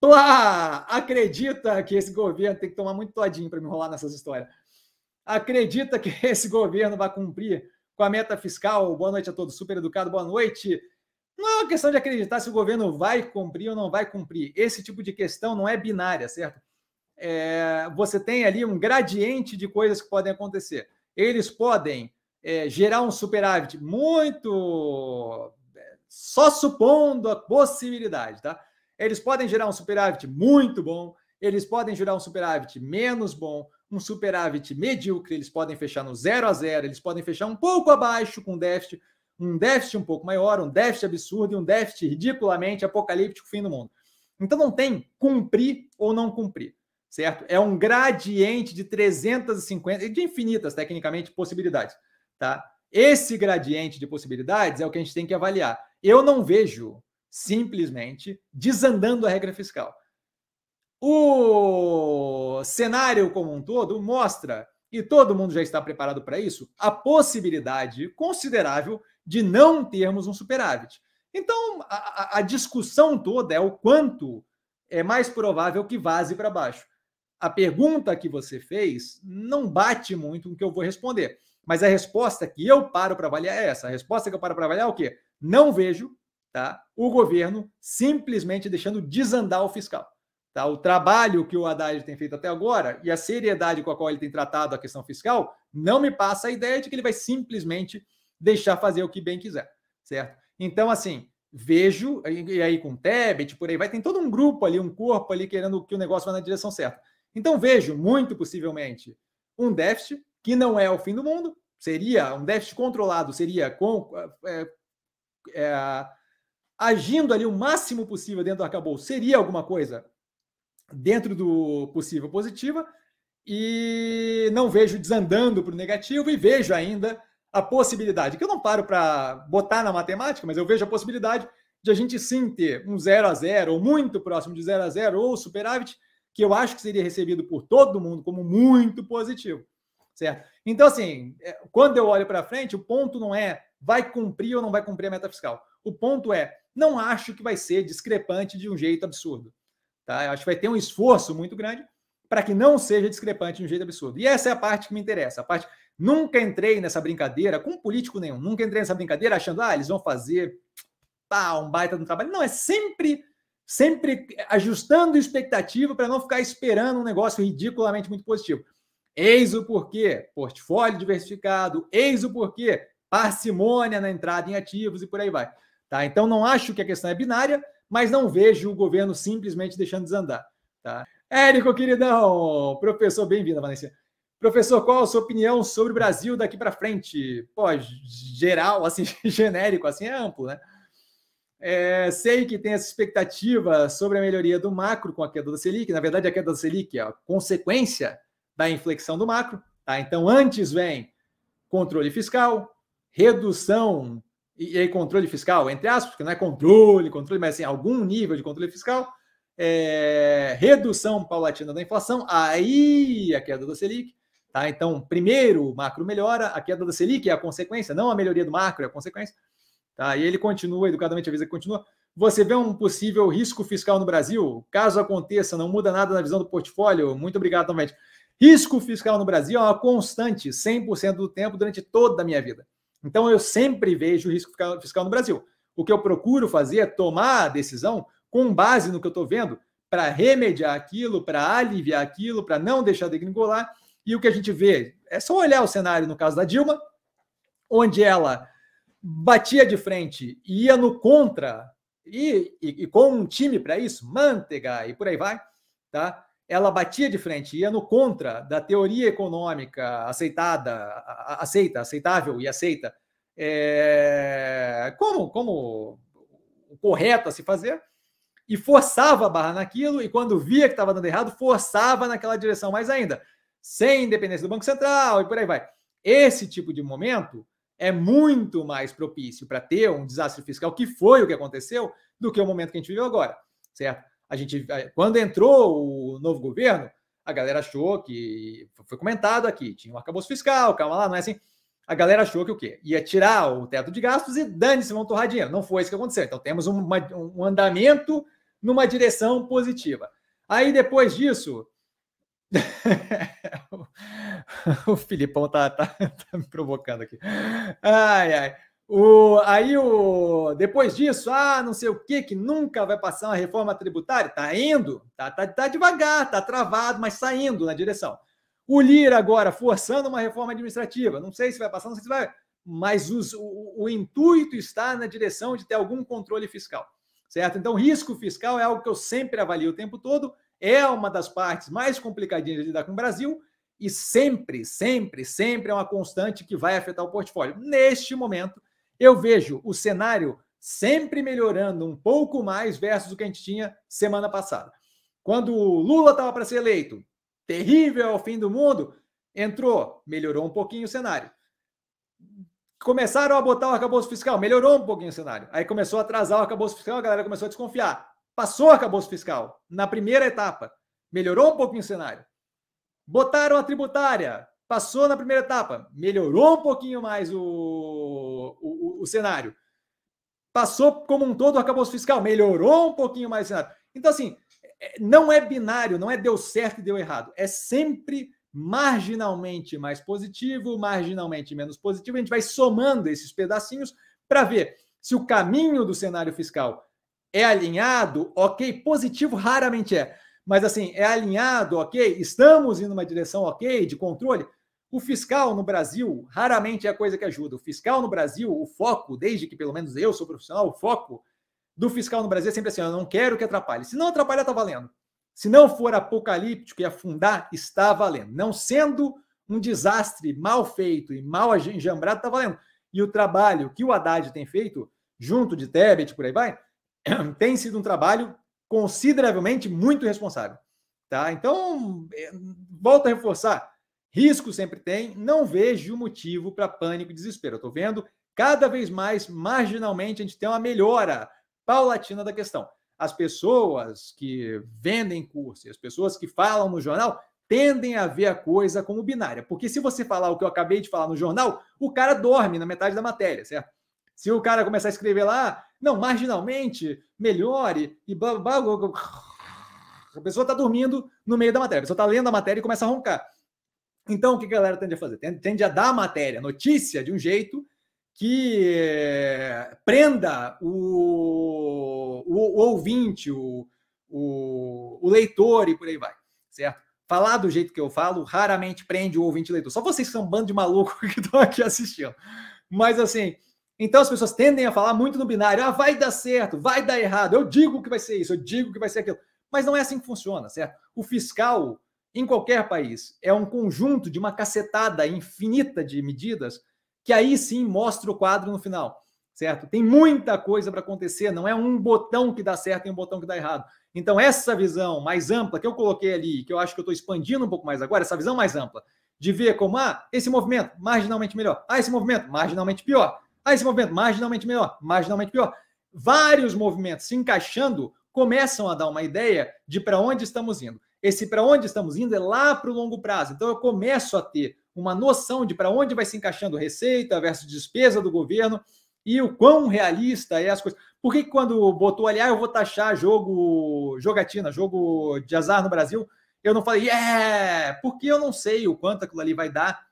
Toa ah, acredita que esse governo tem que tomar muito todinho para me enrolar nessas histórias. Acredita que esse governo vai cumprir com a meta fiscal? Boa noite a todos, super educado, boa noite. Não é uma questão de acreditar se o governo vai cumprir ou não vai cumprir. Esse tipo de questão não é binária, certo? É, você tem ali um gradiente de coisas que podem acontecer. Eles podem é, gerar um superávit muito. É, só supondo a possibilidade, tá? Eles podem gerar um superávit muito bom, eles podem gerar um superávit menos bom, um superávit medíocre, eles podem fechar no zero a zero, eles podem fechar um pouco abaixo com déficit, um déficit um pouco maior, um déficit absurdo e um déficit ridiculamente apocalíptico fim do mundo. Então não tem cumprir ou não cumprir, certo? É um gradiente de 350 de infinitas tecnicamente possibilidades, tá? Esse gradiente de possibilidades é o que a gente tem que avaliar. Eu não vejo simplesmente desandando a regra fiscal. O cenário como um todo mostra, e todo mundo já está preparado para isso, a possibilidade considerável de não termos um superávit. Então, a, a discussão toda é o quanto é mais provável que vaze para baixo. A pergunta que você fez não bate muito com o que eu vou responder, mas a resposta que eu paro para avaliar é essa. A resposta que eu paro para avaliar é o quê? Não vejo tá? o governo simplesmente deixando desandar o fiscal. Tá? O trabalho que o Haddad tem feito até agora e a seriedade com a qual ele tem tratado a questão fiscal não me passa a ideia de que ele vai simplesmente deixar fazer o que bem quiser, certo? Então, assim, vejo, e aí com o Tebet, por aí vai, tem todo um grupo ali, um corpo ali querendo que o negócio vá na direção certa. Então, vejo, muito possivelmente, um déficit que não é o fim do mundo, seria um déficit controlado, seria com, é, é, agindo ali o máximo possível dentro do acabou seria alguma coisa dentro do possível positiva, e não vejo desandando para o negativo, e vejo ainda a possibilidade, que eu não paro para botar na matemática, mas eu vejo a possibilidade de a gente sim ter um 0 a 0 ou muito próximo de 0 a 0 ou superávit, que eu acho que seria recebido por todo mundo como muito positivo, certo? Então, assim, é, quando eu olho para frente, o ponto não é vai cumprir ou não vai cumprir a meta fiscal. O ponto é não acho que vai ser discrepante de um jeito absurdo. Tá? Eu acho que vai ter um esforço muito grande para que não seja discrepante de um jeito absurdo. E essa é a parte que me interessa. A parte nunca entrei nessa brincadeira com político nenhum. Nunca entrei nessa brincadeira achando ah eles vão fazer pá, um baita no trabalho. Não é sempre sempre ajustando expectativa para não ficar esperando um negócio ridiculamente muito positivo. Eis o porquê portfólio diversificado. Eis o porquê parcimônia na entrada em ativos e por aí vai. Tá? Então, não acho que a questão é binária, mas não vejo o governo simplesmente deixando desandar. Tá? Érico, queridão, professor, bem-vindo, Vanessa. Professor, qual a sua opinião sobre o Brasil daqui para frente? Pô, geral, assim, genérico, assim, é amplo, né? É, sei que tem essa expectativa sobre a melhoria do macro com a queda da Selic. Na verdade, a queda da Selic é a consequência da inflexão do macro. Tá? Então, antes vem controle fiscal, redução e, e aí controle fiscal, entre aspas, porque não é controle, controle, mas assim, algum nível de controle fiscal, é, redução paulatina da inflação, aí a queda da Selic, tá? Então, primeiro o macro melhora, a queda da Selic é a consequência, não a melhoria do macro é a consequência, tá? E ele continua, educadamente avisa que continua. Você vê um possível risco fiscal no Brasil? Caso aconteça, não muda nada na visão do portfólio? Muito obrigado novamente. Risco fiscal no Brasil é uma constante, 100% do tempo, durante toda a minha vida. Então, eu sempre vejo o risco fiscal no Brasil. O que eu procuro fazer é tomar a decisão com base no que eu estou vendo para remediar aquilo, para aliviar aquilo, para não deixar degringolar. E o que a gente vê é só olhar o cenário no caso da Dilma, onde ela batia de frente e ia no contra, e, e, e com um time para isso, Manteiga e por aí vai, tá? ela batia de frente, ia no contra da teoria econômica aceitada, aceita, aceitável e aceita, é, como, como o correto a se fazer, e forçava a barra naquilo, e quando via que estava dando errado, forçava naquela direção mais ainda, sem independência do Banco Central e por aí vai. Esse tipo de momento é muito mais propício para ter um desastre fiscal, que foi o que aconteceu, do que o momento que a gente viveu agora, certo? A gente, eh, quando entrou o novo governo, a galera achou que foi comentado aqui, tinha um arcabouço fiscal, calma lá, não é assim. A galera achou que o quê? Ia tirar o teto de gastos e dane-se, vão torrar dinheiro. Não foi isso que aconteceu. Então temos um andamento numa direção positiva. Aí depois disso, o Filipão tá, tá, tá, me provocando aqui. Ai, ai. O, aí o depois disso, ah, não sei o que, que nunca vai passar uma reforma tributária, tá indo, tá, tá, tá devagar, tá travado, mas saindo tá na direção. O Lira agora forçando uma reforma administrativa, não sei se vai passar, não sei se vai, mas os, o, o intuito está na direção de ter algum controle fiscal, certo? Então, risco fiscal é algo que eu sempre avalio o tempo todo, é uma das partes mais complicadinhas de lidar com o Brasil e sempre, sempre, sempre é uma constante que vai afetar o portfólio. Neste momento eu vejo o cenário sempre melhorando um pouco mais versus o que a gente tinha semana passada. Quando o Lula estava para ser eleito, terrível, o fim do mundo, entrou, melhorou um pouquinho o cenário. Começaram a botar o arcabouço fiscal, melhorou um pouquinho o cenário. Aí começou a atrasar o arcabouço fiscal, a galera começou a desconfiar. Passou o arcabouço fiscal na primeira etapa, melhorou um pouquinho o cenário. Botaram a tributária, passou na primeira etapa, melhorou um pouquinho mais o o, cenário. Passou como um todo o arcabouço fiscal, melhorou um pouquinho mais o cenário. Então, assim, é, não é binário, não é deu certo e deu errado. É sempre marginalmente mais positivo, marginalmente menos positivo. A gente vai somando esses pedacinhos para ver se o caminho do cenário fiscal é alinhado, ok, positivo raramente é, mas assim, é alinhado, ok, estamos indo uma direção ok de controle, o fiscal no Brasil raramente é a coisa que ajuda. O fiscal no Brasil, o foco, desde que pelo menos eu sou profissional, o foco do fiscal no Brasil é sempre assim: eu não quero que atrapalhe. Se não atrapalhar, está valendo. Se não for apocalíptico e afundar, está valendo. Não sendo um desastre mal feito e mal enjambrado, está valendo. E o trabalho que o Haddad tem feito, junto de Tebet, por aí vai, tem sido um trabalho consideravelmente muito responsável. Tá? Então, eh, volto a reforçar Risco sempre tem, não vejo motivo para pânico e desespero. Estou vendo cada vez mais, marginalmente, a gente tem uma melhora paulatina da questão. As pessoas que vendem curso e as pessoas que falam no jornal tendem a ver a coisa como binária. Porque se você falar o que eu acabei de falar no jornal, o cara dorme na metade da matéria, certo? Se o cara começar a escrever lá, não, marginalmente, melhore e blá blá blá. blá a pessoa está dormindo no meio da matéria, a pessoa está lendo a matéria e começa a roncar. Então, o que a galera tende a fazer? Tende a dar matéria, notícia, de um jeito que eh, prenda o, o, o ouvinte, o, o, o, leitor e por aí vai, certo? Falar do jeito que eu falo raramente prende o ouvinte e o leitor. Só vocês são um bando de maluco que estão aqui assistindo. Mas assim, então as pessoas tendem a falar muito no binário. Ah, vai dar certo, vai dar errado. Eu digo que vai ser isso, eu digo que vai ser aquilo. Mas não é assim que funciona, certo? O fiscal em qualquer país. É um conjunto de uma cacetada infinita de medidas que aí sim mostra o quadro no final, certo? Tem muita coisa para acontecer, não é um botão que dá certo e um botão que dá errado. Então, essa visão mais ampla que eu coloquei ali, que eu acho que eu estou expandindo um pouco mais agora, essa visão mais ampla, de ver como, ah, esse movimento marginalmente melhor, ah, esse movimento marginalmente pior, ah, esse movimento marginalmente melhor, marginalmente pior. Vários movimentos se encaixando começam a dar uma ideia de para onde estamos indo. Esse para onde estamos indo é lá para o longo prazo. Então eu começo a ter uma noção de para onde vai se encaixando receita versus despesa do governo e o quão realista é as coisas. Por que quando botou ali, ah, eu vou taxar jogo jogatina, jogo de azar no Brasil, eu não falei, é, yeah! porque eu não sei o quanto aquilo ali vai dar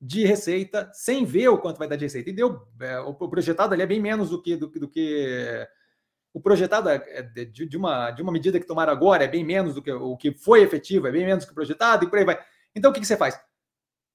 de receita, sem ver o quanto vai dar de receita. E deu, é, o projetado ali é bem menos do que, do, do que o projetado é, é de uma, de uma medida que tomaram agora é bem menos do que o que foi efetivo, é bem menos que o projetado e por aí vai. Então, o que, que você faz?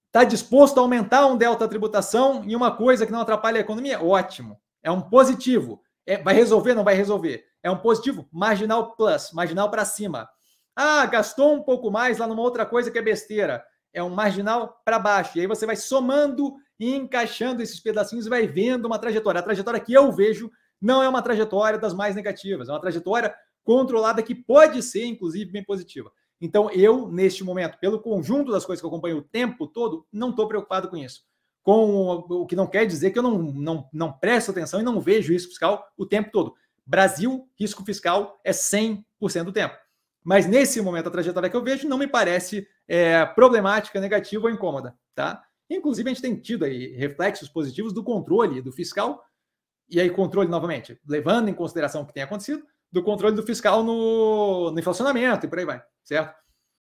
Está disposto a aumentar um delta tributação em uma coisa que não atrapalha a economia? Ótimo. É um positivo. É, vai resolver, não vai resolver. É um positivo marginal plus, marginal para cima. Ah, gastou um pouco mais lá numa outra coisa que é besteira. É um marginal para baixo. E aí você vai somando e encaixando esses pedacinhos e vai vendo uma trajetória. A trajetória que eu vejo não é uma trajetória das mais negativas, é uma trajetória controlada que pode ser, inclusive, bem positiva. Então, eu, neste momento, pelo conjunto das coisas que eu acompanho o tempo todo, não estou preocupado com isso. Com o que não quer dizer que eu não, não, não presto atenção e não vejo risco fiscal o tempo todo. Brasil, risco fiscal é 100% do tempo. Mas nesse momento, a trajetória que eu vejo não me parece é, problemática, negativa ou incômoda. Tá? Inclusive, a gente tem tido aí reflexos positivos do controle do fiscal e aí, controle novamente, levando em consideração o que tem acontecido, do controle do fiscal no, no inflacionamento e por aí vai, certo?